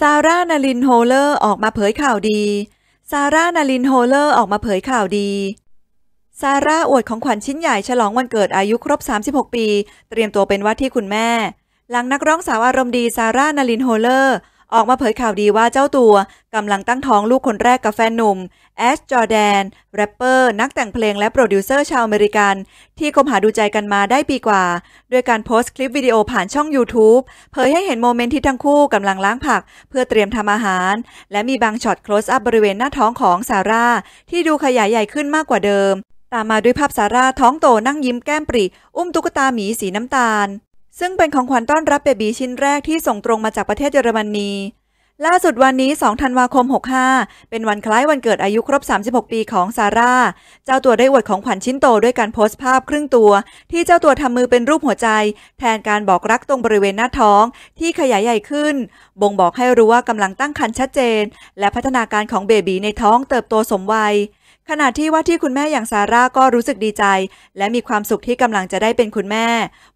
ซาร่านาลินโฮเลอร์ออกมาเผยข่าวดี ซาร่านาลินโฮเลอร์ออกมาเผยข่าวดี ซาร่าอวดของขวัญชิ้นใหญ่ฉลองวันเกิดอายุครบ 36 ปี เตรียมตัวเป็นว่าที่คุณแม่ หลังนักร้องสาวอารมณ์ดีซาร่านาลินโฮเลอร์ออกมาเผยข่าวดีว่าเจ้าตัวกำลังตั้งท้องลูกคนแรกกับแฟนหนุ่มแอชจอร์แดนแรปเปอร์ นักแต่งเพลงและโปรดิวเซอร์ชาวอเมริกัน ที่คบหาดูใจกันมาได้ปีกว่า ด้วยการโพสต์คลิปวิดีโอผ่านช่อง YouTube เผยให้เห็นโมเมนต์ที่ทั้งคู่กำลังล้างผัก เพื่อเตรียมทำอาหาร และมีบางช็อตคลอสอัพบริเวณหน้าท้องของซาร่าที่ดูขยายใหญ่ขึ้นมากกว่าเดิมตามมาด้วยภาพซาร่าท้องโตนั่งยิ้มแก้มปริอุ้มตุ๊กตาหมีสีน้ำตาลซึ่งเป็นของขวัญต้อนรับเบบีชิ้นแรกที่ส่งตรงมาจากประเทศเยอรมนี ล่าสุดวันนี้2ธันวาคม 65 เป็นวันคล้ายวันเกิดอายุครบ 36 ปีของซาร่า เจ้าตัวได้อวดของขวัญชิ้นโตด้วยการโพสต์ภาพครึ่งตัว ที่เจ้าตัวทำมือเป็นรูปหัวใจแทนการบอกรักตรงบริเวณหน้าท้องที่ขยายใหญ่ขึ้น บ่งบอกให้รู้ว่ากำลังตั้งครรภ์ชัดเจน และพัฒนาการของเบบีในท้องเติบโตสมวัยขณะที่ว่าที่คุณแม่อย่างซาร่าก็รู้สึกดีใจและมีความสุขที่กำลังจะได้เป็นคุณแม่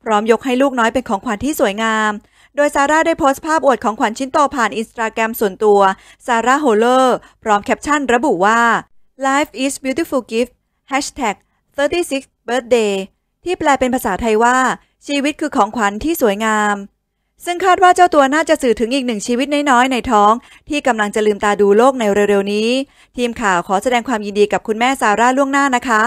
พร้อมยกให้ลูกน้อยเป็นของขวัญที่สวยงาม โดยซาร่าได้โพสต์ภาพอวดของขวัญชิ้นโตผ่านอินสตาแกรมส่วนตัวซาร่าโฮเลอร์พร้อมแคปชั่นระบุว่า life is beautiful gift hashtag 36 birthday ที่แปลเป็นภาษาไทยว่า ชีวิตคือของขวัญที่สวยงามซึ่งคาดว่าเจ้าตัวน่าจะสื่อถึงอีกหนึ่งชีวิตน้อยๆ ในท้อง ที่กำลังจะลืมตาดูโลกในเร็วๆ นี้ ทีมข่าวขอแสดงความยินดีกับคุณแม่ซาร่าล่วงหน้านะคะ